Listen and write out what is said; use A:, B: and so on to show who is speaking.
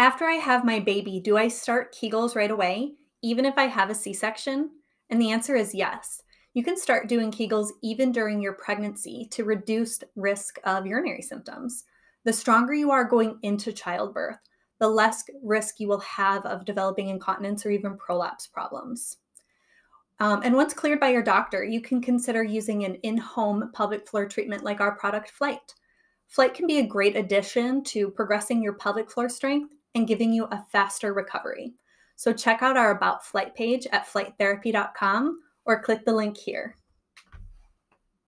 A: After I have my baby, do I start Kegels right away, even if I have a C section? And the answer is yes. You can start doing Kegels even during your pregnancy to reduce risk of urinary symptoms. The stronger you are going into childbirth, the less risk you will have of developing incontinence or even prolapse problems. Um, and once cleared by your doctor, you can consider using an in home pelvic floor treatment like our product Flight. Flight can be a great addition to progressing your pelvic floor strength and giving you a faster recovery. So check out our About Flight page at flighttherapy.com or click the link here.